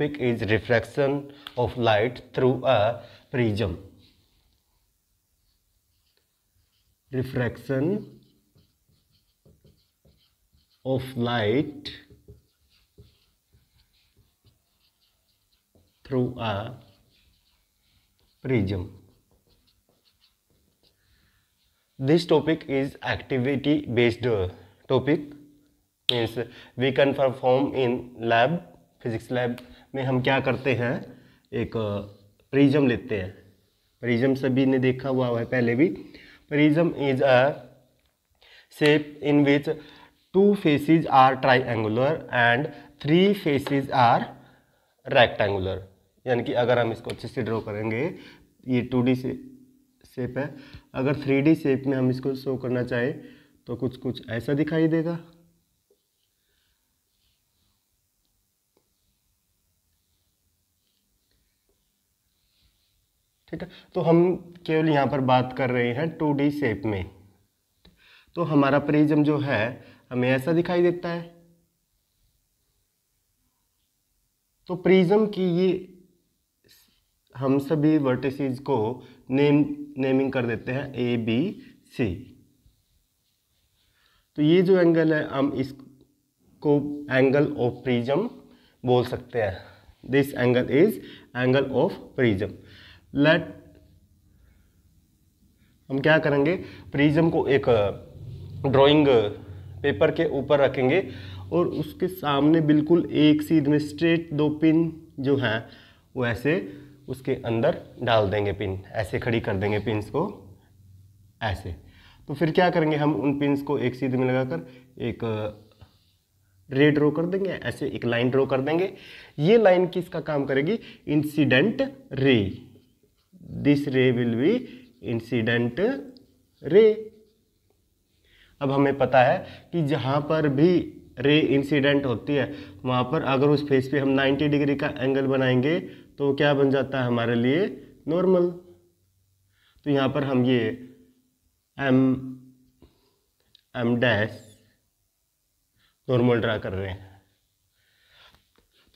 topic is refraction of light through a prism. Refraction of light through a prism. This topic is activity based topic means we can perform in lab physics lab में हम क्या करते हैं एक prism लेते हैं prism सभी ने देखा हुआ है पहले भी prism is a shape in which two faces are triangular and three faces are rectangular यानी कि अगर हम इसको अच्छे से ड्रॉ करेंगे ये टू डी से शेप है अगर थ्री डी शेप में हम इसको शो करना चाहें तो कुछ कुछ ऐसा दिखाई देगा ठीक है तो हम केवल यहाँ पर बात कर रहे हैं टू डी शेप में तो हमारा प्रिज्म जो है हमें ऐसा दिखाई देता है तो प्रिज्म की ये हम सभी वर्टिसेस को नेम नेमिंग कर देते हैं ए बी सी तो ये जो एंगल है हम इसको एंगल ऑफ प्रिज्म बोल सकते हैं this angle is angle of prism let हम क्या करेंगे प्रिज्म को एक ड्राइंग पेपर के ऊपर रखेंगे और उसके सामने बिल्कुल एक सीध में स्ट्रेट दो पिन जो हैं वो ऐसे उसके अंदर डाल देंगे पिन ऐसे खड़ी कर देंगे पिन्स को ऐसे तो फिर क्या करेंगे हम उन पिन्स को एक सीध में लगाकर एक रे ड्रॉ कर देंगे ऐसे एक लाइन ड्रॉ कर देंगे ये लाइन किसका काम करेगी इंसिडेंट रे दिस रे विल बी इंसिडेंट रे अब हमें पता है कि जहाँ पर भी रे इंसिडेंट होती है वहाँ पर अगर उस फेस पे हम 90 डिग्री का एंगल बनाएंगे तो क्या बन जाता है हमारे लिए नॉर्मल तो यहाँ पर हम ये M M dash normal draw कर रहे हैं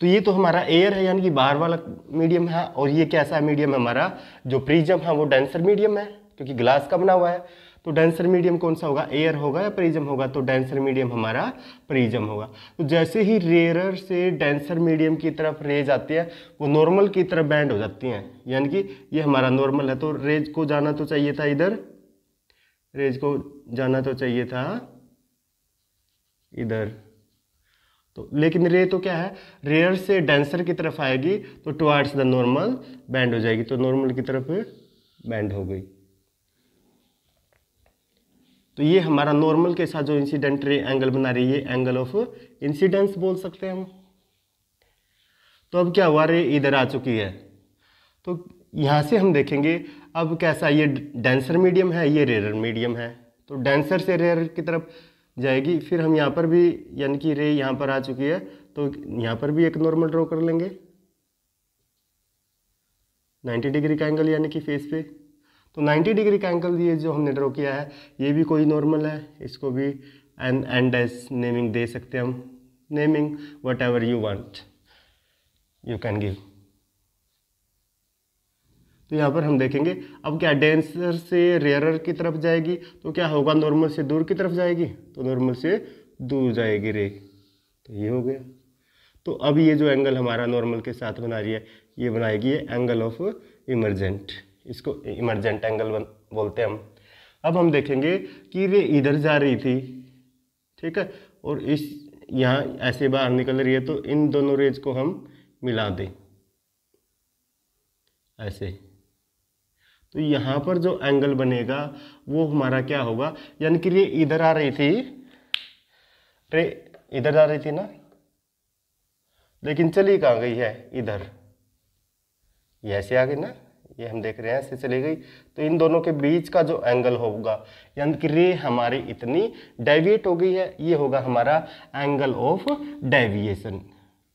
तो ये तो हमारा एयर है यानी कि बाहर वाला मीडियम है और ये कैसा है मीडियम है हमारा जो प्रिज्म है वो डेंसर मीडियम है क्योंकि ग्लास का बना हुआ है तो डेंसर मीडियम कौन सा होगा एयर होगा या प्रिज्म होगा तो डेंसर मीडियम हमारा प्रिज्म होगा तो जैसे ही रेयर से डेंसर मीडियम की तरफ रेज आती है वो नॉर्मल की तरफ बैंड हो जाती हैं यानी कि ये हमारा नॉर्मल है तो रेज को जाना तो चाहिए था इधर रेज को जाना तो चाहिए था इधर तो लेकिन रे तो क्या है रेयर से डेंसर की तरफ आएगी तो टुवर्ड्स द नॉर्मल बैंड हो जाएगी तो नॉर्मल की तरफ बैंड हो गई तो ये हमारा नॉर्मल के साथ जो इंसिडेंट रे एंगल बना रही है एंगल ऑफ इंसिडेंस बोल सकते हैं हम तो अब क्या हुआ रे इधर आ चुकी है तो यहाँ से हम देखेंगे अब कैसा ये डेंसर मीडियम है ये रेयर मीडियम है तो डेंसर से रेयर की तरफ जाएगी फिर हम यहाँ पर भी यानी कि रे यहाँ पर आ चुकी है तो यहाँ पर भी एक नॉर्मल ड्रॉ कर लेंगे 90 डिग्री का एंगल यानी कि फेस पे तो 90 डिग्री का एंगल ये जो हमने ड्रॉ किया है ये भी कोई नॉर्मल है इसको भी एन एंड एस नेमिंग दे सकते हैं हम naming whatever you want you can give तो यहाँ पर हम देखेंगे अब क्या डेंसर से रेयरर की तरफ जाएगी तो क्या होगा नॉर्मल से दूर की तरफ जाएगी तो नॉर्मल से दूर जाएगी रे तो ये हो गया तो अब ये जो एंगल हमारा नॉर्मल के साथ बना रही है ये बनाएगी ये एंगल ऑफ इमरजेंट इसको इमरजेंट एंगल बोलते हैं हम अब हम देखेंगे कि रे इधर जा रही थी ठीक है और इस यहाँ ऐसे बाहर निकल रही है तो इन दोनों रेज को हम मिला दें ऐसे तो यहाँ पर जो एंगल बनेगा वो हमारा क्या होगा यानी कि ये इधर आ रही थी रे इधर जा रही थी ना लेकिन चली कहाँ गई है इधर ये ऐसे आ गई ना ये हम देख रहे हैं ऐसे चली गई तो इन दोनों के बीच का जो एंगल होगा यानी कि रे हमारी इतनी डेविएट हो गई है ये होगा हमारा एंगल ऑफ डेविएशन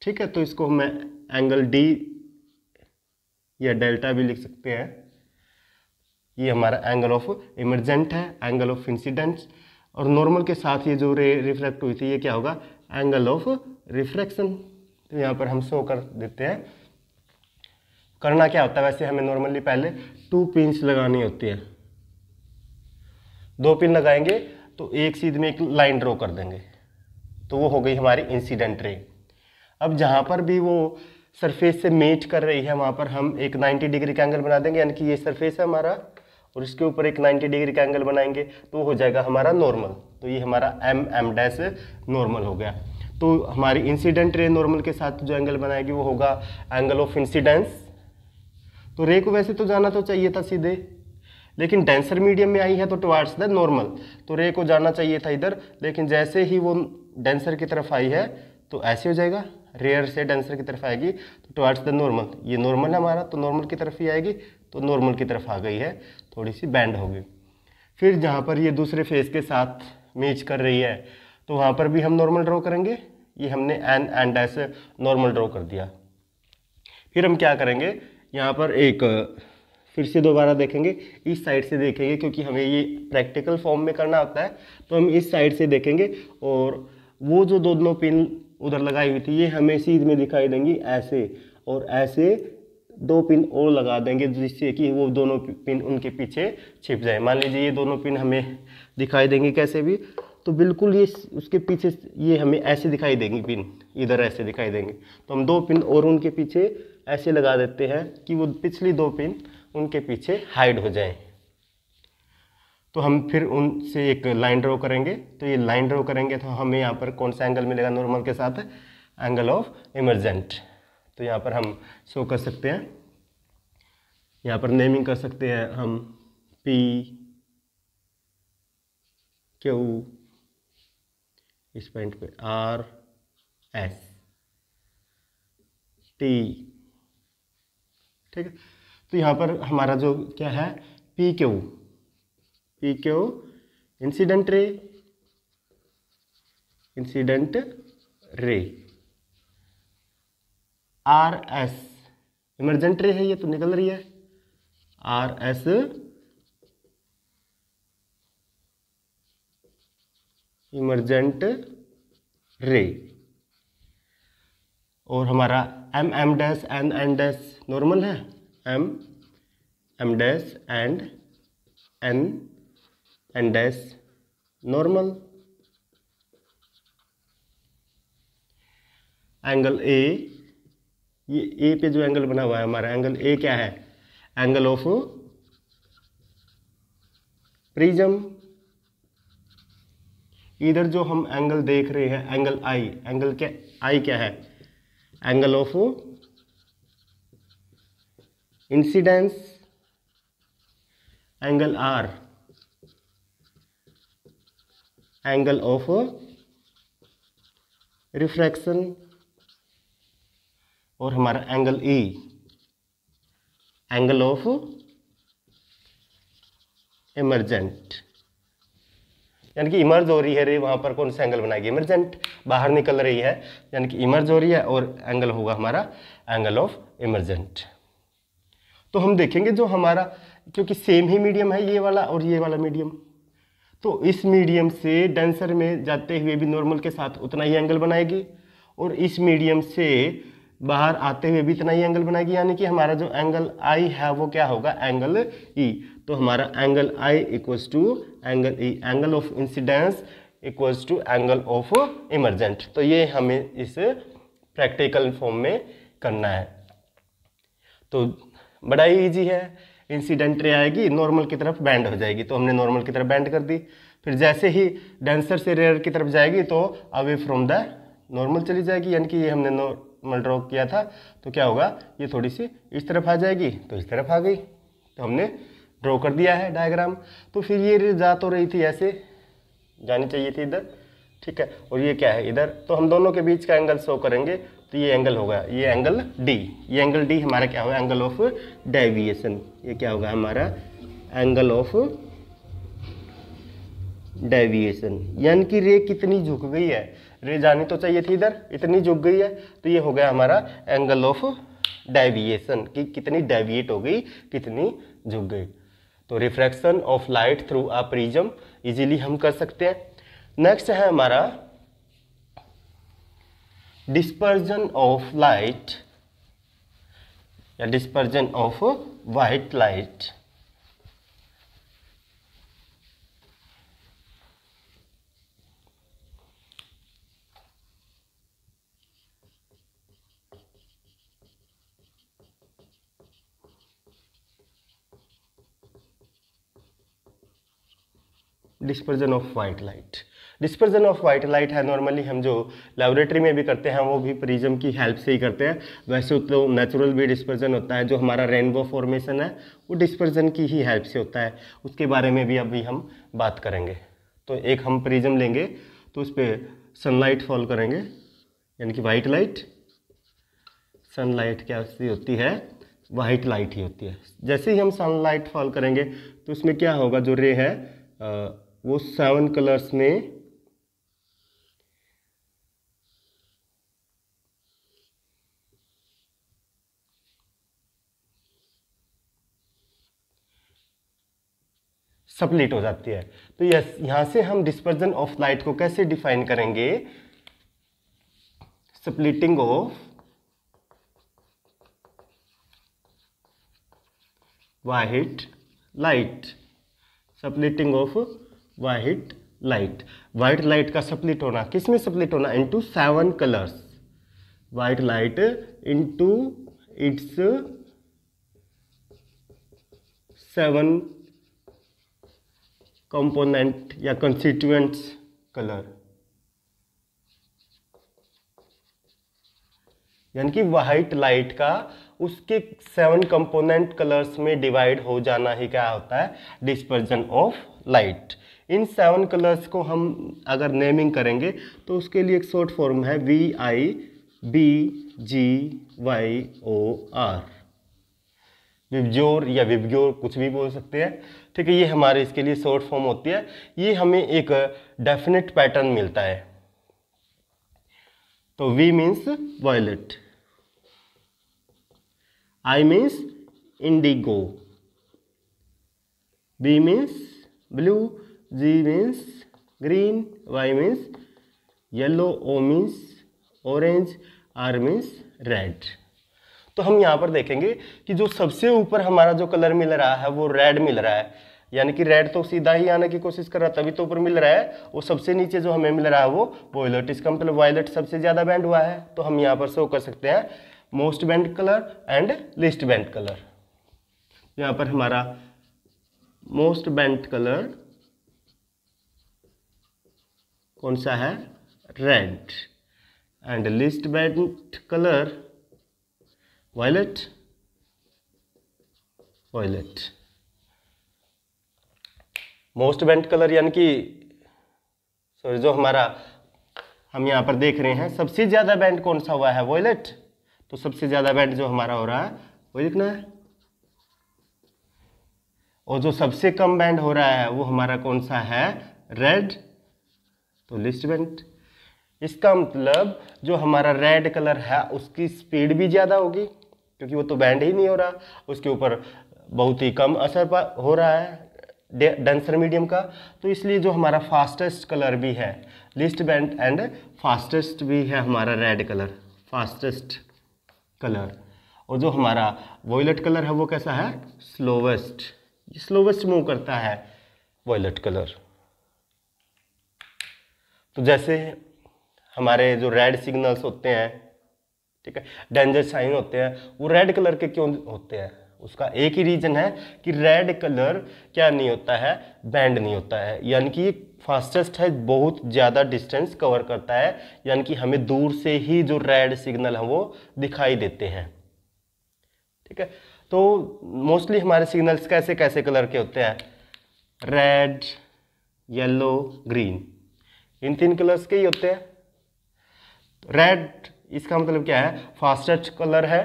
ठीक है तो इसको मैं एंगल डी या डेल्टा भी लिख सकते हैं ये हमारा एंगल ऑफ इमरजेंट है एंगल ऑफ इंसिडेंट्स और नॉर्मल के साथ ये जो रे रिफ्लेक्ट हुई थी ये क्या होगा एंगल ऑफ रिफ्रैक्शन तो यहाँ पर हम शो कर देते हैं करना क्या होता है वैसे हमें नॉर्मली पहले टू पिंस लगानी होती है दो पिन लगाएंगे तो एक सीध में एक लाइन ड्रॉ कर देंगे तो वो हो गई हमारी इंसिडेंट रे अब जहाँ पर भी वो सरफेस से मेट कर रही है वहाँ पर हम एक 90 डिग्री का एंगल बना देंगे यानी कि ये सरफेस है हमारा और इसके ऊपर एक 90 डिग्री का एंगल बनाएंगे तो हो जाएगा हमारा नॉर्मल तो ये हमारा एम एम डैश नॉर्मल हो गया तो हमारी इंसिडेंट रे नॉर्मल के साथ जो एंगल बनाएगी वो होगा एंगल ऑफ इंसिडेंस तो रे को वैसे तो जाना तो चाहिए था सीधे लेकिन डेंसर मीडियम में आई है तो टुवार्ड्स द नॉर्मल तो रे को जाना चाहिए था इधर लेकिन जैसे ही वो डेंसर की तरफ आई है तो ऐसे हो जाएगा रेयर से डेंसर की तरफ आएगी तो टुवार्ड्स द नॉर्मल ये नॉर्मल है हमारा तो नॉर्मल की तरफ ही आएगी तो नॉर्मल की तरफ आ गई है थोड़ी सी बैंड होगी फिर जहाँ पर ये दूसरे फेस के साथ मैच कर रही है तो वहाँ पर भी हम नॉर्मल ड्रॉ करेंगे ये हमने N and S normal draw कर दिया फिर हम क्या करेंगे यहाँ पर एक फिर से दोबारा देखेंगे इस साइड से देखेंगे क्योंकि हमें ये प्रैक्टिकल फॉर्म में करना होता है तो हम इस साइड से देखेंगे और वो जो दोनों पिन उधर लगाई हुई थी ये हमें सीध में दिखाई देंगी ऐसे और ऐसे दो पिन और लगा देंगे जिससे कि वो दोनों पिन उनके पीछे छिप जाए मान लीजिए ये दोनों पिन हमें दिखाई देंगे कैसे भी तो बिल्कुल ये उसके पीछे ये हमें ऐसे दिखाई देंगी पिन इधर ऐसे दिखाई देंगे तो हम दो पिन और उनके पीछे ऐसे लगा देते हैं कि वो पिछली दो पिन उनके पीछे हाइड हो जाएं तो हम फिर उनसे एक लाइन ड्रॉ करेंगे तो ये लाइन ड्रॉ करेंगे तो हमें यहाँ पर कौन सा एंगल मिलेगा नॉर्मल के साथ एंगल ऑफ इमरजेंट तो यहाँ पर हम शो कर सकते हैं यहाँ पर नेमिंग कर सकते हैं हम पी क्यू इस पॉइंट पे आर एस टी ठीक है तो यहाँ पर हमारा जो क्या है P Q P Q incident ray incident ray R S emergent ray है ये तो निकल रही है आर एस इमरजेंट रे और हमारा M M dash N N dash normal है M M dash and N N dash normal angle A ये ए पे जो एंगल बना हुआ है हमारा एंगल ए क्या है एंगल ऑफ प्रिज्म इधर जो हम एंगल देख रहे हैं एंगल आई एंगल क्या आई क्या है angle of incidence angle R angle of refraction और हमारा angle E angle of emergent यानी कि इमर्ज हो रही है रे वहां पर कौन सा एंगल बनाएगी इमरजेंट बाहर निकल रही है यानी कि इमर्ज हो रही है और एंगल होगा हमारा एंगल ऑफ इमरजेंट तो हम देखेंगे जो हमारा क्योंकि सेम ही मीडियम है ये वाला और ये वाला मीडियम तो इस मीडियम से डेंसर में जाते हुए भी नॉर्मल के साथ उतना ही एंगल बनाएगी और इस मीडियम से बाहर आते हुए भी इतना ही एंगल बनाएगी यानी कि हमारा जो एंगल आई है वो क्या होगा एंगल ई e. तो हमारा angle I equals to angle E angle of incidence equals to angle of emergent तो ये हमें इस प्रैक्टिकल फॉर्म में करना है तो बड़ा ही ईजी है इंसिडेंट रे आएगी नॉर्मल की तरफ बैंड हो जाएगी तो हमने नॉर्मल की तरफ बैंड कर दी फिर जैसे ही डेंसर से रेयर की तरफ जाएगी तो अवे फ्रॉम द नॉर्मल चली जाएगी यानी कि ये हमने ड्रॉ किया था तो क्या होगा ये थोड़ी सी इस तरफ आ जाएगी तो इस तरफ आ गई तो हमने ड्रॉ कर दिया है डायग्राम तो फिर ये जा तो रही थी ऐसे जानी चाहिए थी इधर ठीक है और ये क्या है इधर तो हम दोनों के बीच का एंगल शो करेंगे तो ये एंगल होगा ये एंगल डी ये एंगल डी हमारा क्या होगा एंगल ऑफ डेविएशन ये क्या होगा हमारा एंगल ऑफ डेविएशन यानी कि रे कितनी झुक गई है रे जानी तो चाहिए थी इधर इतनी झुक गई है तो ये हो गया हमारा एंगल ऑफ डेविएशन कि कितनी डेविएट हो गई कितनी झुक गई तो refraction of light through a prism easily हम कर सकते हैं नेक्स्ट है हमारा डिस्पर्जन ऑफ लाइट या dispersion of white light dispersion of white light dispersion of white light है नॉर्मली हम जो लेबोरेटरी में भी करते हैं वो भी प्रिज्म की हेल्प से ही करते हैं वैसे तो नेचुरल भी डिस्पर्जन होता है जो हमारा रेनबो फॉर्मेशन है वो डिस्पर्जन की ही हेल्प से होता है उसके बारे में भी अभी हम बात करेंगे तो एक हम प्रिज्म लेंगे तो उस पर सनलाइट फॉल करेंगे यानी कि वाइट लाइट सनलाइट क्या होती है वाइट लाइट ही होती है जैसे ही हम सनलाइट फॉल करेंगे तो उसमें क्या होगा जो रे है आ, वो सेवन कलर्स में सप्लिट हो जाती है तो यस यहां से हम डिस्पर्जन ऑफ लाइट को कैसे डिफाइन करेंगे splitting of white light splitting of white light white light का सप्लिट होना किस में सप्लिट होना into seven colours white light into its seven component या कंस्टिट्यूएंट्स कलर यानी कि वाइट लाइट का उसके सेवन कंपोनेंट कलर्स में डिवाइड हो जाना ही क्या होता है डिस्पर्जन ऑफ लाइट इन सेवन कलर्स को हम अगर नेमिंग करेंगे तो उसके लिए एक शॉर्ट फॉर्म है वी आई B G Y O R VIBGYOR या विवजोर कुछ भी बोल सकते हैं ठीक है ये हमारे इसके लिए शॉर्ट फॉर्म होती है ये हमें एक डेफिनेट पैटर्न मिलता है तो V means violet I means indigo B means blue G means green Y means yellow O means orange R means red तो हम यहाँ पर देखेंगे कि जो सबसे ऊपर हमारा जो कलर मिल रहा है वो रेड मिल रहा है यानी कि रेड तो सीधा ही आने की कोशिश कर रहा है तभी तो ऊपर मिल रहा है और सबसे नीचे जो हमें मिल रहा है वो वॉयलेट इसका मतलब वॉयलेट सबसे ज़्यादा बैंड हुआ है तो हम यहाँ पर शो कर सकते हैं most bent colour and least bent colour यहाँ पर हमारा मोस्ट बैंड कलर कौन सा है red and least bent colour violet violet most bent colour यानी कि सॉरी जो हमारा हम यहाँ पर देख रहे हैं सबसे ज़्यादा बैंड कौन सा हुआ है वॉयलेट तो सबसे ज़्यादा बैंड जो हमारा हो रहा है वो लिखना है और जो सबसे कम बैंड हो रहा है वो हमारा कौन सा है रेड तो लिस्ट वेंट इसका मतलब जो हमारा रेड कलर है उसकी स्पीड भी ज़्यादा होगी क्योंकि वो तो बैंड ही नहीं हो रहा उसके ऊपर बहुत ही कम असर हो रहा है डेंसर मीडियम का तो इसलिए जो हमारा फास्टेस्ट कलर भी है लिस्ट बैंड एंड फास्टेस्ट भी है हमारा रेड कलर फास्टेस्ट कलर और जो हमारा वॉयलेट कलर है वो कैसा है स्लोवेस्ट स्लोवेस्ट मूव करता है वॉयलेट कलर तो जैसे हमारे जो रेड सिग्नल्स होते हैं ठीक है डेंजर साइन होते हैं वो रेड कलर के क्यों होते हैं उसका एक ही रीज़न है कि रेड कलर क्या नहीं होता है बैंड नहीं होता है यानी कि ये फास्टेस्ट है बहुत ज़्यादा डिस्टेंस कवर करता है यानी कि हमें दूर से ही जो रेड सिग्नल है वो दिखाई देते हैं ठीक है तो मोस्टली हमारे सिग्नल्स कैसे कैसे कलर के होते हैं रेड येलो ग्रीन इन तीन कलर्स के ही होते हैं रेड इसका मतलब क्या है फास्टेस्ट कलर है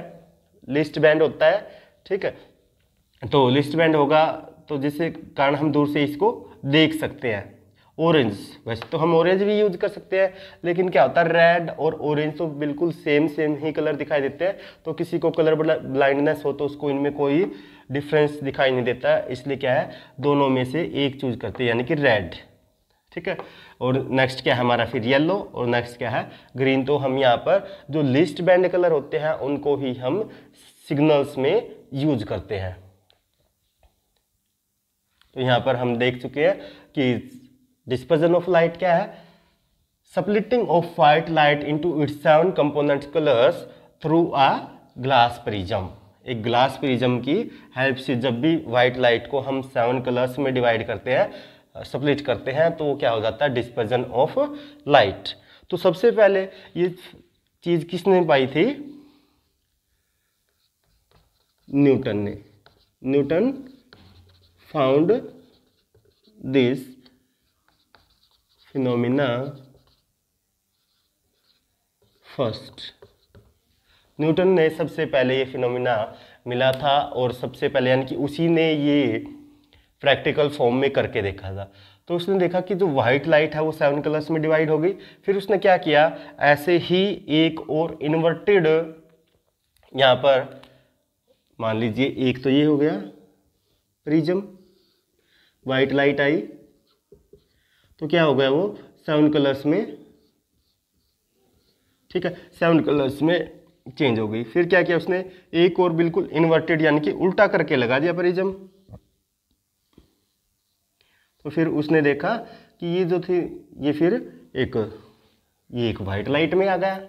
लिस्ट बैंड होता है ठीक है तो लिस्ट बैंड होगा तो जिसके कारण हम दूर से इसको देख सकते हैं ऑरेंज वैसे तो हम ऑरेंज भी यूज कर सकते हैं लेकिन क्या होता है रेड और ऑरेंज तो बिल्कुल सेम सेम ही कलर दिखाई देते हैं तो किसी को कलर ब्लाइंडनेस हो तो उसको इनमें कोई डिफरेंस दिखाई नहीं देता इसलिए क्या है दोनों में से एक चूज करते हैं यानी कि रेड ठीक है और नेक्स्ट क्या है हमारा फिर येलो और नेक्स्ट क्या है ग्रीन तो हम यहाँ पर जो लिस्ट बैंड कलर होते हैं उनको ही हम सिग्नल्स में यूज करते हैं तो यहाँ पर हम देख चुके हैं कि डिस्पर्जन ऑफ लाइट क्या है splitting of white light into its seven component colours through a glass prism एक ग्लास प्रिजम की हेल्प से जब भी व्हाइट लाइट को हम सेवन कलर्स में डिवाइड करते हैं सप्लिट करते हैं तो क्या हो जाता है डिस्पर्जन ऑफ लाइट तो सबसे पहले ये चीज़ किसने पाई थी न्यूटन ने Newton found this phenomena first Newton ने सबसे पहले ये फिनोमिना मिला था और सबसे पहले यानी कि उसी ने ये प्रैक्टिकल फॉर्म में करके देखा था तो उसने देखा कि जो व्हाइट लाइट है वो सेवन कलर्स में डिवाइड हो गई फिर उसने क्या किया ऐसे ही एक और इन्वर्टेड यहाँ पर मान लीजिए एक तो ये हो गया प्रिज्म व्हाइट लाइट आई तो क्या हो गया वो सेवन कलर्स में ठीक है सेवन कलर्स में चेंज हो गई फिर क्या किया उसने एक और बिल्कुल इन्वर्टेड यानी कि उल्टा करके लगा दिया परिजम तो फिर उसने देखा कि ये जो थी ये फिर एक ये एक वाइट लाइट में आ गया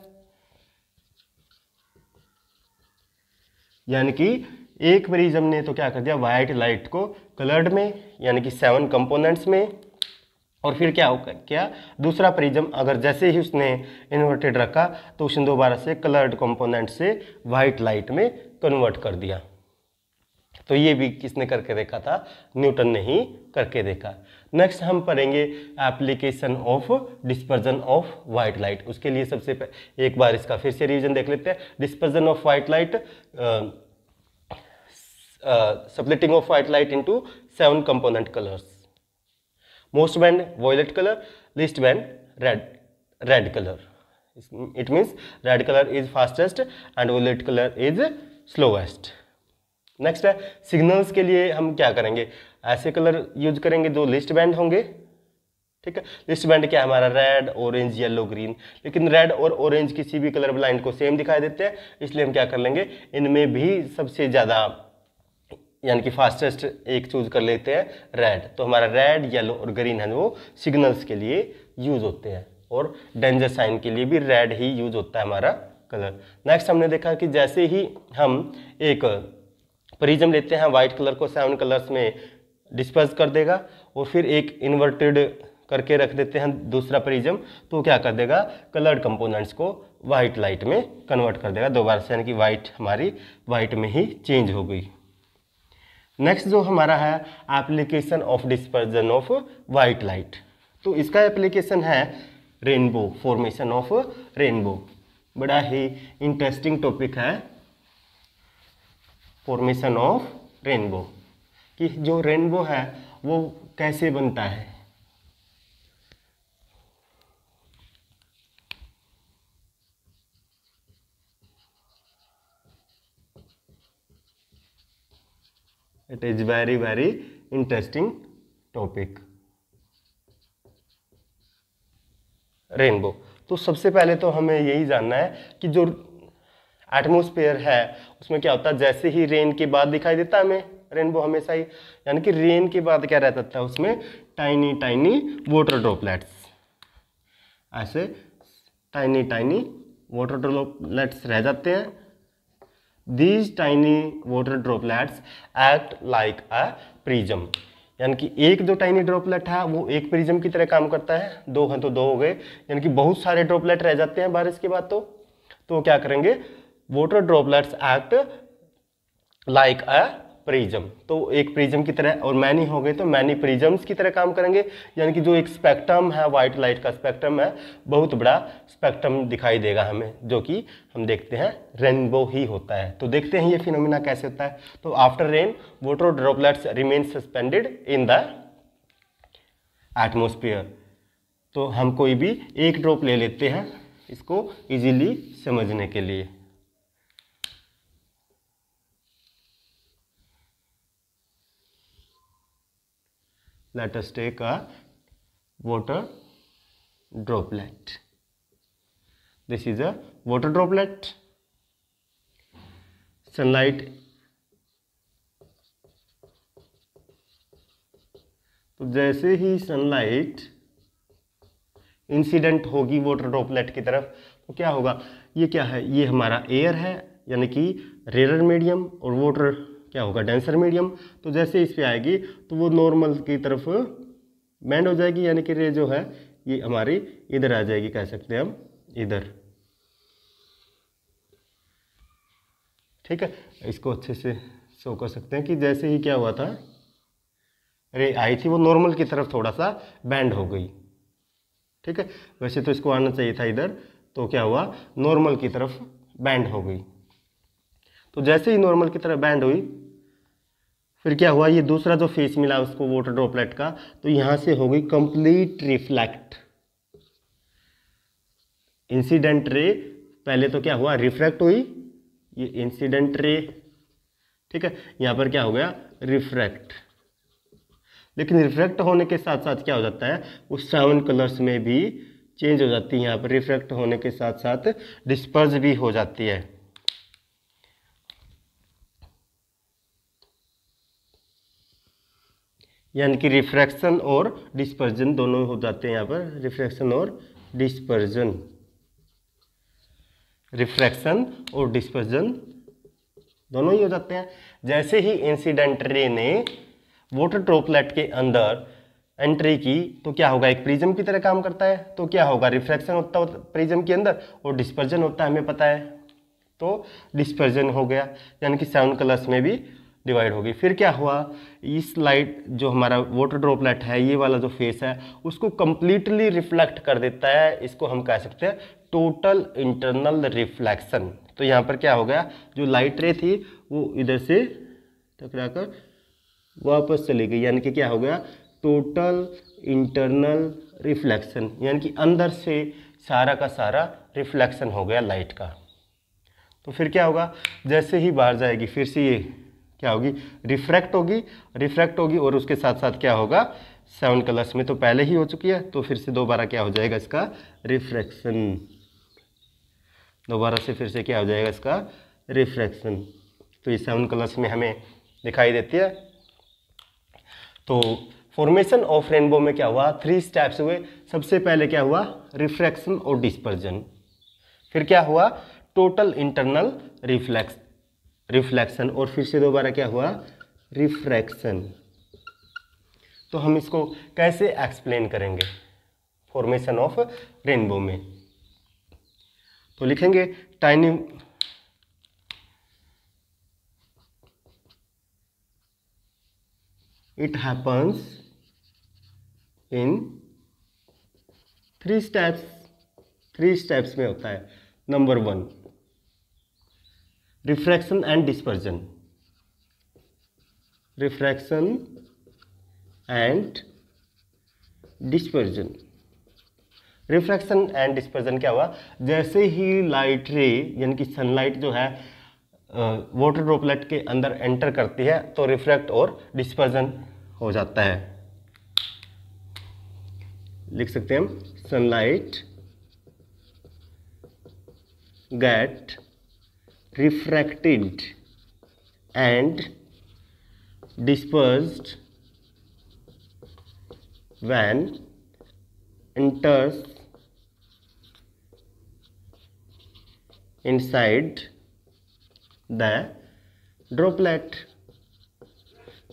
यानी कि एक मरीज हमने तो क्या कर दिया वाइट लाइट को कलर्ड में यानी कि सेवन कंपोनेंट्स में और फिर क्या होगा क्या दूसरा परिजम अगर जैसे ही उसने इन्वर्टेड रखा तो उसने दोबारा से कलर्ड कंपोनेंट से वाइट लाइट में कन्वर्ट कर दिया तो ये भी किसने करके देखा था न्यूटन ने ही करके देखा नेक्स्ट हम पढ़ेंगे application of dispersion of white light उसके लिए सबसे एक बार इसका फिर से रिविजन देख लेते हैं dispersion of white light splitting of white light into seven component colours most bent violet colour least bent red red colour it means red colour is fastest and violet colour is slowest next है signals के लिए हम क्या करेंगे ऐसे colour use करेंगे जो list band होंगे ठीक है लिस्ट बैंड क्या हमारा रेड ऑरेंज येलो ग्रीन लेकिन रेड और ऑरेंज किसी भी कलर ब्लाइंड को सेम दिखाई देते हैं इसलिए हम क्या कर लेंगे इनमें भी सबसे ज़्यादा यानी कि फास्टेस्ट एक चूज कर लेते हैं रेड तो हमारा रेड येलो और ग्रीन है वो सिग्नल्स के लिए यूज़ होते हैं और डेंजर साइन के लिए भी रेड ही यूज होता है हमारा कलर नेक्स्ट हमने देखा कि जैसे ही हम एक प्रिज्म लेते हैं वाइट कलर को सेवन कलर्स में डिस्पर्स कर देगा और फिर एक इन्वर्टेड करके रख देते हैं दूसरा प्रिज्म तो क्या कर देगा कलर्ड कंपोनेंट्स को वाइट लाइट में कन्वर्ट कर देगा दोबारा से यानी कि वाइट हमारी वाइट में ही चेंज हो गई नेक्स्ट जो हमारा है application of dispersion of white light तो इसका एप्लीकेशन है रेनबो फॉर्मेशन ऑफ रेनबो बड़ा ही इंटरेस्टिंग टॉपिक है फॉर्मेशन ऑफ रेनबो कि जो रेनबो है वो कैसे बनता है it is very very interesting topic rainbow तो सबसे पहले तो हमें यही जानना है कि जो एटमोसफेयर है उसमें क्या होता है जैसे ही रेन के बाद दिखाई देता है हमें रेनबो हमेशा ही यानी कि रेन के बाद क्या रहता था उसमें टाइनी टाइनी वाटर ड्रॉपलेट्स ऐसे टाइनी टाइनी वाटर ड्रॉपलेट्स रह जाते हैं these tiny water droplets act like a prism यानी कि एक दो टाइनी ड्रॉपलेट है वो एक प्रिज्म की तरह काम करता है दो हैं तो दो हो गए यानी कि बहुत सारे ड्रॉपलेट रह जाते हैं बारिश के बाद तो तो क्या करेंगे water droplets act like a prism तो एक प्रिज्म की तरह और मैनी हो गए तो मैनी प्रिज्म्स की तरह काम करेंगे यानी कि जो एक स्पेक्ट्रम है वाइट लाइट का स्पेक्ट्रम है बहुत बड़ा स्पेक्ट्रम दिखाई देगा हमें जो कि हम देखते हैं रेनबो ही होता है तो देखते हैं ये फिनोमिना कैसे होता है तो after rain water droplets remain suspended in the atmosphere तो हम कोई भी एक ड्रॉप ले लेते हैं इसको इजीली समझने के लिए let us take a water droplet. This is a water droplet. Sunlight तो जैसे ही सनलाइट इंसिडेंट होगी वाटर ड्रॉपलेट की तरफ तो क्या होगा ये क्या है ये हमारा एयर है यानी कि रेयर मीडियम और वाटर क्या होगा डेंसर मीडियम तो जैसे इस पर आएगी तो वो नॉर्मल की तरफ बैंड हो जाएगी यानी कि रे जो है ये हमारी इधर आ जाएगी कह सकते हैं हम इधर ठीक है इसको अच्छे से शो कर सकते हैं कि जैसे ही क्या हुआ था रे आई थी वो नॉर्मल की तरफ थोड़ा सा बैंड हो गई ठीक है वैसे तो इसको आना चाहिए था इधर तो क्या हुआ नॉर्मल की तरफ बैंड हो गई तो जैसे ही नॉर्मल की तरफ बैंड हुई फिर क्या हुआ ये दूसरा जो फेस मिला उसको वोटर ड्रॉपलेट का तो यहां से हो गई कंप्लीट रिफ्लेक्ट इंसिडेंट रे पहले तो क्या हुआ रिफ्रैक्ट हुई ये इंसिडेंट रे ठीक है यहां पर क्या हो गया रिफ्रैक्ट लेकिन रिफ्रैक्ट होने के साथ साथ क्या हो जाता है उस सेवन कलर्स में भी चेंज हो जाती है यहाँ पर रिफ्रैक्ट होने के साथ साथ डिस्पर्ज भी हो जाती है यानी कि रिफ्रैक्शन और डिस्पर्जन दोनों हो जाते हैं यहाँ पर रिफ्रैक्शन और डिस्पर्जन रिफ्रैक्शन और डिस्पर्जन दोनों ही हो जाते हैं जैसे ही इंसिडेंट रे ने वोटर ट्रोपलेट के अंदर एंट्री की तो क्या होगा एक प्रिज्म की तरह काम करता है तो क्या होगा रिफ्रैक्शन होता है प्रिज्म के अंदर और डिस्पर्जन होता है हमें पता है तो डिस्पर्जन हो गया यानी कि सेवन कलर्स में भी डिवाइड हो गई फिर क्या हुआ इस लाइट जो हमारा वाटर ड्रॉपलेट है ये वाला जो फेस है उसको कम्प्लीटली रिफ्लेक्ट कर देता है इसको हम कह सकते हैं टोटल इंटरनल रिफ्लेक्शन तो यहाँ पर क्या हो गया जो लाइट रे थी वो इधर से टकरा कर वापस चली गई यानी कि क्या हो गया टोटल इंटरनल रिफ्लेक्शन यानी कि अंदर से सारा का सारा रिफ्लेक्शन हो गया लाइट का तो फिर क्या होगा जैसे ही बाहर जाएगी फिर से ये क्या होगी रिफ्रैक्ट होगी रिफ्रैक्ट होगी और उसके साथ साथ क्या होगा सेवन कलर्स में तो पहले ही हो चुकी है तो फिर से दोबारा क्या हो जाएगा इसका रिफ्रैक्शन दोबारा से फिर से क्या हो जाएगा इसका रिफ्रैक्शन तो ये सेवन कलर्स में हमें दिखाई देती है तो फॉर्मेशन ऑफ रेनबो में क्या हुआ थ्री स्टेप्स हुए सबसे पहले क्या हुआ रिफ्रैक्शन और डिस्पर्जन फिर क्या हुआ टोटल इंटरनल रिफ्लेक्स रिफ्लेक्शन और फिर से दोबारा क्या हुआ रिफ्रैक्शन तो हम इसको कैसे एक्सप्लेन करेंगे फॉर्मेशन ऑफ रेनबो में तो लिखेंगे tiny it happens in three steps three steps में होता है number one refraction and dispersion refraction and dispersion refraction and dispersion क्या हुआ जैसे ही लाइट रे यानी कि सनलाइट जो है वाटर ड्रोपलेट के अंदर एंटर करती है तो रिफ्रैक्ट और डिस्पर्जन हो जाता है लिख सकते हैं हम sunlight get refracted and dispersed when enters inside the droplet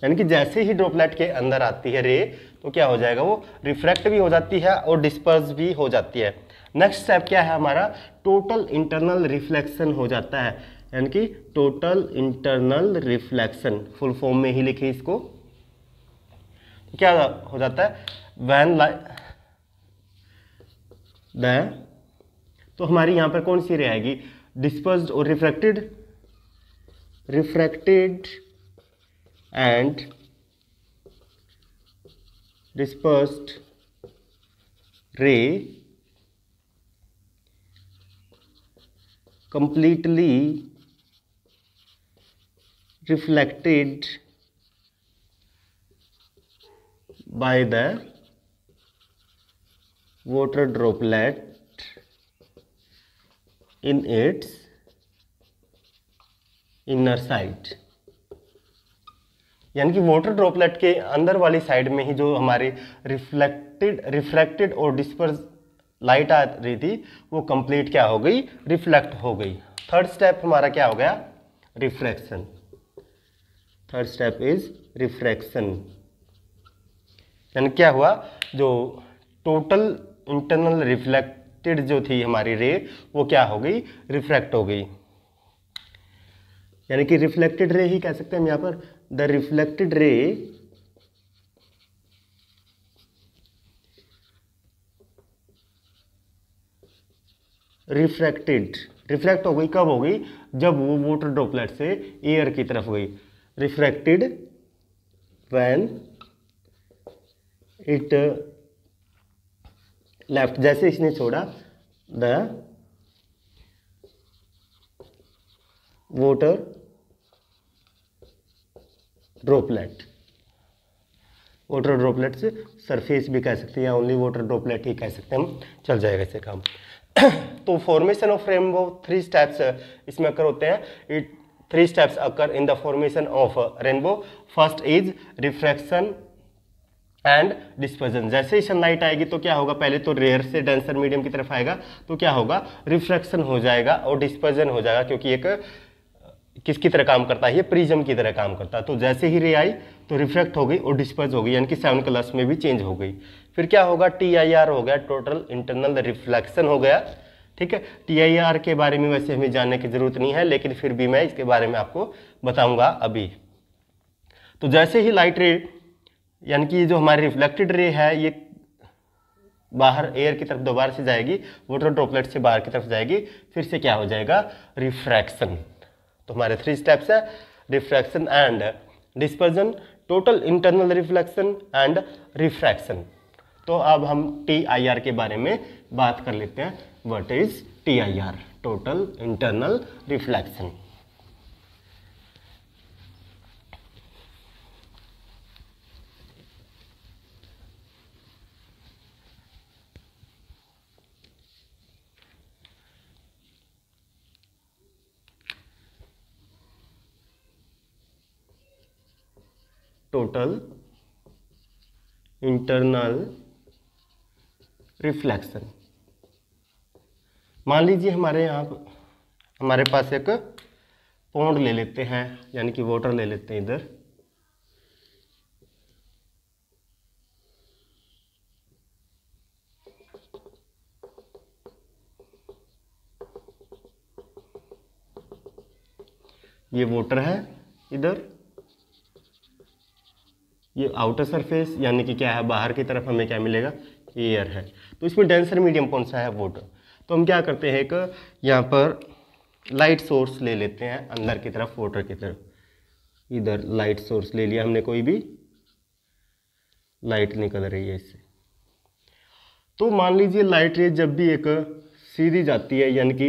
यानी कि जैसे ही ड्रोपलेट के अंदर आती है रे तो क्या हो जाएगा वो रिफ्रैक्ट भी हो जाती है और डिस्पर्स भी हो जाती है नेक्स्ट स्टेप क्या है हमारा टोटल इंटरनल रिफ्लेक्शन हो जाता है यानी कि total internal reflection full form में ही लिखे इसको क्या हो जाता है वैन लाइ तो हमारी यहां पर कौन सी रहेगी डिस्पर्स और refracted refracted and disperse ray completely reflected by the water droplet in its inner side यानी कि वाटर ड्रॉपलेट के अंदर वाली साइड में ही जो हमारे रिफ्लेक्टेड रिफ्रैक्टेड और डिस्पर्स लाइट आ रही थी वो कंप्लीट क्या हो गई रिफ्लेक्ट हो गई थर्ड स्टेप हमारा क्या हो गया refraction third step is refraction यानी क्या हुआ जो टोटल इंटरनल रिफ्लेक्टेड जो थी हमारी रे वो क्या हो गई रिफ्रैक्ट हो गई यानी कि रिफ्लेक्टेड रे ही कह सकते हैं हम यहाँ पर द रिफ्लेक्टेड रे रिफ्रैक्टेंट रिफ्रैक्ट हो गई कब हो गई जब वो मोटर ड्रोपलेट से एयर की तरफ गई रिफ्रैक्टेड वैन इट लेफ्ट जैसे इसने छोड़ा the water droplet water droplet से सरफेस भी कह सकते हैं या ओनली वोटर ड्रोपलेट ही कह सकते हैं हम चल जाएगा इसे काम तो formation of rainbow three steps इसमें अकर होते हैं it three steps occur in the formation of rainbow first is refraction and dispersion जैसे ही सनलाइट आएगी तो क्या होगा पहले तो रेयर से डेंसर मीडियम की तरफ आएगा तो क्या होगा रिफ्रैक्शन हो जाएगा और डिस्पर्जन हो जाएगा क्योंकि एक uh, किसकी तरह काम करता है ये प्रिजम की तरह काम करता है तो जैसे ही रे आई तो रिफ्रैक्ट हो गई और डिस्पर्ज हो गई यानी कि सेवन कलर्स में भी चेंज हो गई फिर क्या होगा टी आई आर हो गया टोटल इंटरनल रिफ्लेक्शन हो गया ठीक है टी आई आर के बारे में वैसे हमें जानने की ज़रूरत नहीं है लेकिन फिर भी मैं इसके बारे में आपको बताऊंगा अभी तो जैसे ही लाइट रे यानी कि जो हमारी रिफ्लेक्टेड रे है ये बाहर एयर की तरफ दोबारा से जाएगी वोटर ड्रोपलेट से बाहर की तरफ जाएगी फिर से क्या हो जाएगा रिफ्रैक्शन तो हमारे थ्री स्टेप्स है refraction and dispersion total internal reflection and refraction तो अब हम टी आई आर के बारे में बात कर लेते हैं what is T I R total internal reflection total internal reflection मान लीजिए हमारे यहाँ हमारे पास एक पौंड ले लेते हैं यानी कि वाटर ले लेते हैं इधर ये वाटर है इधर ये आउटर सरफेस यानी कि क्या है बाहर की तरफ हमें क्या मिलेगा एयर है तो इसमें डेंसर मीडियम कौन सा है वोट तो हम क्या करते हैं एक यहाँ पर लाइट सोर्स ले लेते हैं अंदर की तरफ वोटर की तरफ इधर लाइट सोर्स ले लिया हमने कोई भी लाइट निकल रही है इससे तो मान लीजिए लाइट रे जब भी एक सीधी जाती है यानी कि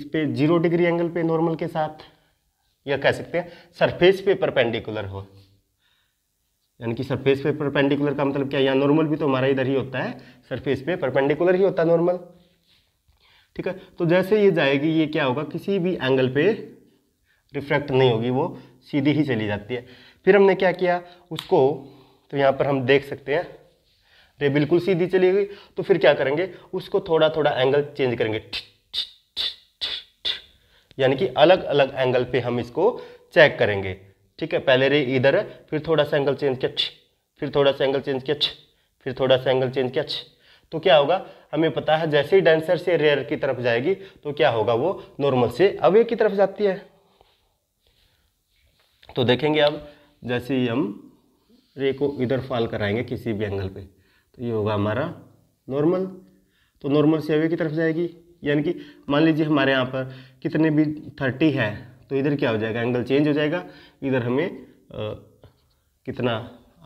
इस पर जीरो डिग्री एंगल पे नॉर्मल के साथ या कह सकते हैं सरफेस पे परपेंडिकुलर हो यानी कि सरफेस पे परपेंडिकुलर का मतलब क्या है यहाँ नॉर्मल भी तो हमारा इधर ही होता है सरफेस पे परपेंडिकुलर ही होता है नॉर्मल ठीक है तो जैसे ये जाएगी ये क्या होगा किसी भी एंगल पे रिफ्रैक्ट नहीं होगी वो सीधी ही चली जाती है फिर हमने क्या किया उसको तो यहाँ पर हम देख सकते हैं रे बिल्कुल सीधी चली गई तो फिर क्या करेंगे उसको थोड़ा थोड़ा एंगल चेंज करेंगे यानी कि अलग अलग एंगल पर हम इसको चेक करेंगे ठीक है पहले रे इधर है फिर थोड़ा सा एंगल चेंज किया फिर थोड़ा सा एंगल चेंज किया फिर थोड़ा सा एंगल चेंज किया तो क्या होगा हमें पता है जैसे ही डांसर से रेयर की तरफ जाएगी तो क्या होगा वो नॉर्मल से अवे की तरफ जाती है तो देखेंगे अब जैसे ही हम रे को इधर फॉल कराएंगे किसी भी एंगल पे तो ये होगा हमारा नॉर्मल तो नॉर्मल से अवे की तरफ जाएगी यानी कि मान लीजिए हमारे यहाँ पर कितने भी थर्टी है तो इधर क्या हो जाएगा एंगल चेंज हो जाएगा इधर हमें आ, कितना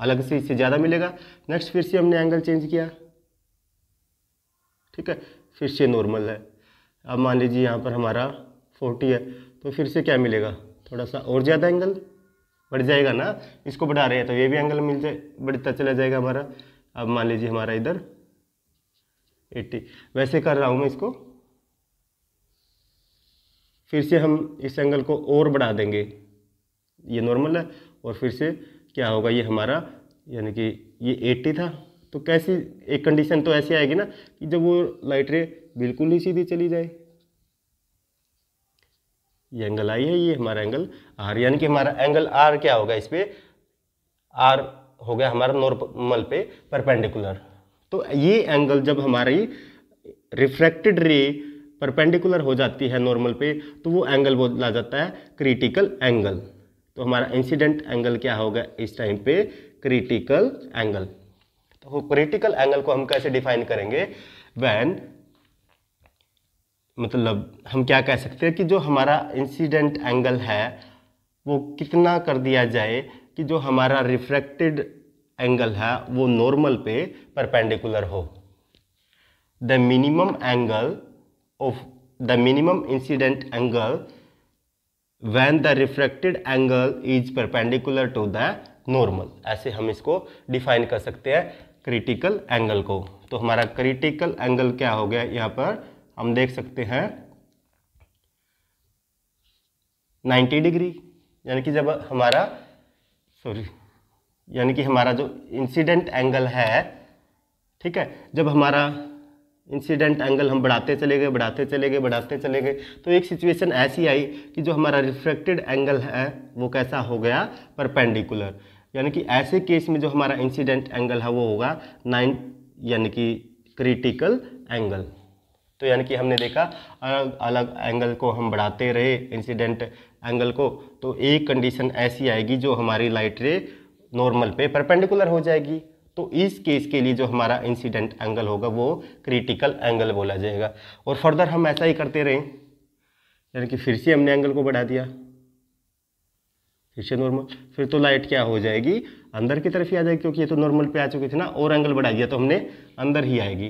अलग से इससे ज़्यादा मिलेगा नेक्स्ट फिर से हमने एंगल चेंज किया ठीक है फिर से नॉर्मल है अब मान लीजिए यहाँ पर हमारा फोर्टी है तो फिर से क्या मिलेगा थोड़ा सा और ज़्यादा एंगल बढ़ जाएगा ना इसको बढ़ा रहे हैं तो ये भी एंगल मिल जाए बढ़ता चला जाएगा हमारा अब मान लीजिए हमारा इधर एट्टी वैसे कर रहा हूँ मैं इसको फिर से हम इस एंगल को और बढ़ा देंगे ये नॉर्मल है और फिर से क्या होगा ये हमारा यानी कि ये 80 था तो कैसी एक कंडीशन तो ऐसी आएगी ना कि जब वो लाइट रे बिल्कुल ही सीधी चली जाए ये एंगल आई है ये हमारा एंगल आर यानी कि हमारा एंगल आर क्या होगा इस पर आर हो गया हमारा नॉर्मल पे परपेंडिकुलर तो ये एंगल जब हमारी रिफ्रैक्टेड रे परपेंडिकुलर हो जाती है नॉर्मल पे तो वो एंगल बोला जाता है क्रिटिकल एंगल तो हमारा इंसिडेंट एंगल क्या होगा इस टाइम पे क्रिटिकल एंगल तो वो क्रिटिकल एंगल को हम कैसे डिफाइन करेंगे वैन मतलब हम क्या कह सकते हैं कि जो हमारा इंसिडेंट एंगल है वो कितना कर दिया जाए कि जो हमारा रिफ्रैक्टेड एंगल है वो नॉर्मल पे परपेंडिकुलर हो the minimum angle of the minimum incident angle when the refracted angle is perpendicular to the normal ऐसे हम इसको define कर सकते हैं critical angle को तो हमारा critical angle क्या हो गया यहाँ पर हम देख सकते हैं 90 degree यानी कि जब हमारा sorry यानी कि हमारा जो incident angle है ठीक है जब हमारा इंसिडेंट एंगल हम बढ़ाते चले गए बढ़ाते चले गए बढ़ाते चले गए तो एक सिचुएशन ऐसी आई कि जो हमारा रिफ्रेक्टेड एंगल है वो कैसा हो गया परपेंडिकुलर यानी कि ऐसे केस में जो हमारा इंसिडेंट एंगल है वो होगा नाइन यानी कि क्रिटिकल एंगल तो यानी कि हमने देखा अलग अलग एंगल को हम बढ़ाते रहे इंसिडेंट एंगल को तो एक कंडीशन ऐसी आएगी जो हमारी लाइट रे नॉर्मल पे परपेंडिकुलर हो जाएगी तो इस केस के लिए जो हमारा इंसिडेंट एंगल होगा वो क्रिटिकल एंगल बोला जाएगा और फर्दर हम ऐसा ही करते रहें यानी कि फिर से हमने एंगल को बढ़ा दिया फिर से नॉर्मल फिर तो लाइट क्या हो जाएगी अंदर की तरफ ही आ जाएगी क्योंकि ये तो नॉर्मल पे आ चुकी थी ना और एंगल बढ़ा दिया तो हमने अंदर ही आएगी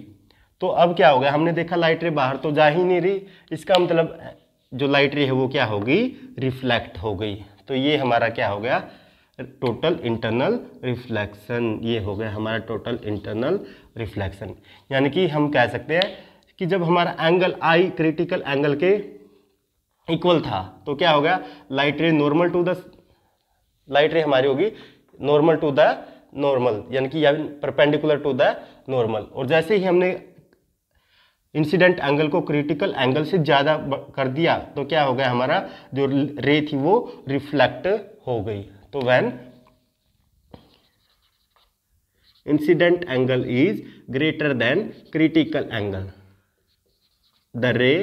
तो अब क्या होगा हमने देखा लाइट रे बाहर तो जा ही नहीं रही इसका मतलब जो लाइट रे है वो क्या होगी रिफ्लेक्ट हो गई तो ये हमारा क्या हो गया टोटल इंटरनल रिफ्लेक्शन ये हो गया हमारा टोटल इंटरनल रिफ्लेक्शन यानी कि हम कह सकते हैं कि जब हमारा एंगल आई क्रिटिकल एंगल के इक्वल था तो क्या हो गया लाइट रे नॉर्मल टू द लाइट रे हमारी होगी नॉर्मल टू द नॉर्मल यानी कि परपेंडिकुलर टू द नॉर्मल और जैसे ही हमने इंसिडेंट एंगल को क्रिटिकल एंगल से ज़्यादा कर दिया तो क्या हो गया हमारा जो रे थी वो रिफ्लेक्ट हो गई तो when incident angle is greater than critical angle the ray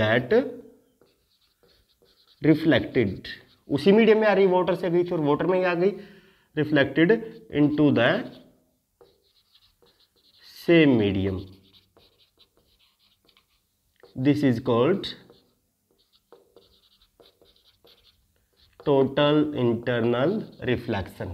get reflected उसी मीडियम में आ रही वाटर से गई थी और वाटर में ही आ गई reflected into the same medium this is called total internal reflection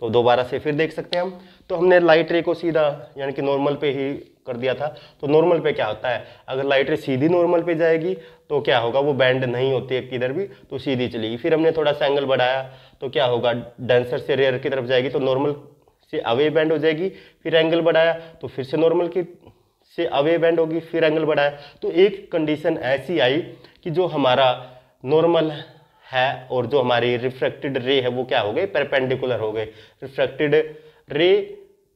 तो दोबारा से फिर देख सकते हैं हम तो हमने लाइट रे को सीधा यानी कि नॉर्मल पे ही कर दिया था तो नॉर्मल पे क्या होता है अगर लाइट रे सीधी नॉर्मल पे जाएगी तो क्या होगा वो बैंड नहीं होती है किधर भी तो सीधी चलेगी फिर हमने थोड़ा सा एंगल बढ़ाया तो क्या होगा डेंसर से रेयर की तरफ जाएगी तो नॉर्मल से अवे बैंड हो जाएगी फिर एंगल बढ़ाया तो फिर से नॉर्मल की से अवे बैंड होगी फिर एंगल बढ़ाया तो एक कंडीशन ऐसी आई कि जो हमारा नॉर्मल है और जो हमारी रिफ्रैक्टेड रे है वो क्या हो गई परपेंडिकुलर हो गई रिफ्रैक्टेड रे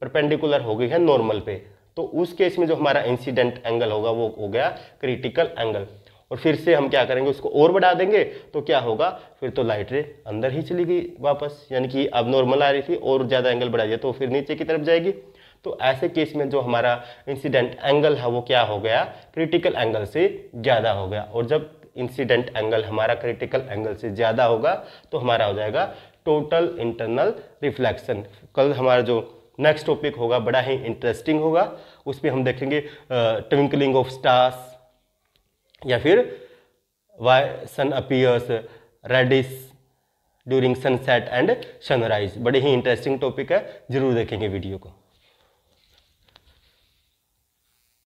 परपेंडिकुलर हो गई है नॉर्मल पे तो उस केस में जो हमारा इंसिडेंट एंगल होगा वो हो गया क्रिटिकल एंगल और फिर से हम क्या करेंगे उसको और बढ़ा देंगे तो क्या होगा फिर तो लाइट रे अंदर ही चली गई वापस यानी कि अब नॉर्मल आ रही थी और ज़्यादा एंगल बढ़ा दिया तो फिर नीचे की तरफ जाएगी तो ऐसे केस में जो हमारा इंसिडेंट एंगल है वो क्या हो गया क्रिटिकल एंगल से ज़्यादा हो गया और जब इंसिडेंट एंगल हमारा क्रिटिकल एंगल से ज़्यादा होगा तो हमारा हो जाएगा टोटल इंटरनल रिफ्लेक्शन कल हमारा जो नेक्स्ट टॉपिक होगा बड़ा ही इंटरेस्टिंग होगा उस पर हम देखेंगे ट्विंकलिंग ऑफ स्टार्स या फिर why sun appears reddish during sunset and sunrise बड़े ही इंटरेस्टिंग टॉपिक है जरूर देखेंगे वीडियो को